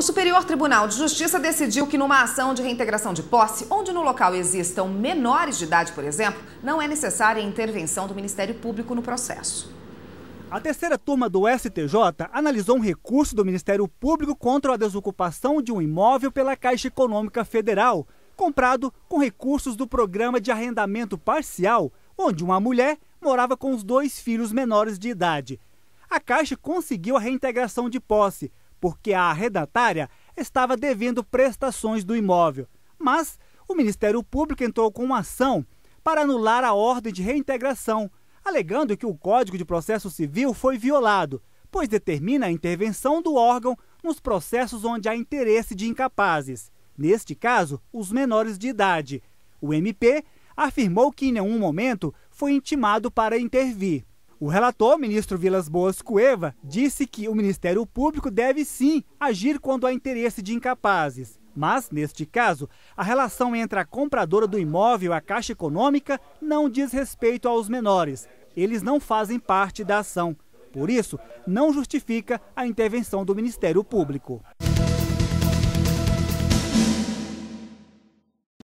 O Superior Tribunal de Justiça decidiu que numa ação de reintegração de posse, onde no local existam menores de idade, por exemplo, não é necessária a intervenção do Ministério Público no processo. A terceira turma do STJ analisou um recurso do Ministério Público contra a desocupação de um imóvel pela Caixa Econômica Federal, comprado com recursos do Programa de Arrendamento Parcial, onde uma mulher morava com os dois filhos menores de idade. A Caixa conseguiu a reintegração de posse, porque a arrendatária estava devendo prestações do imóvel. Mas o Ministério Público entrou com uma ação para anular a ordem de reintegração, alegando que o Código de Processo Civil foi violado, pois determina a intervenção do órgão nos processos onde há interesse de incapazes, neste caso, os menores de idade. O MP afirmou que em nenhum momento foi intimado para intervir. O relator, ministro Vilas Boas Cueva, disse que o Ministério Público deve sim agir quando há interesse de incapazes. Mas, neste caso, a relação entre a compradora do imóvel e a Caixa Econômica não diz respeito aos menores. Eles não fazem parte da ação. Por isso, não justifica a intervenção do Ministério Público.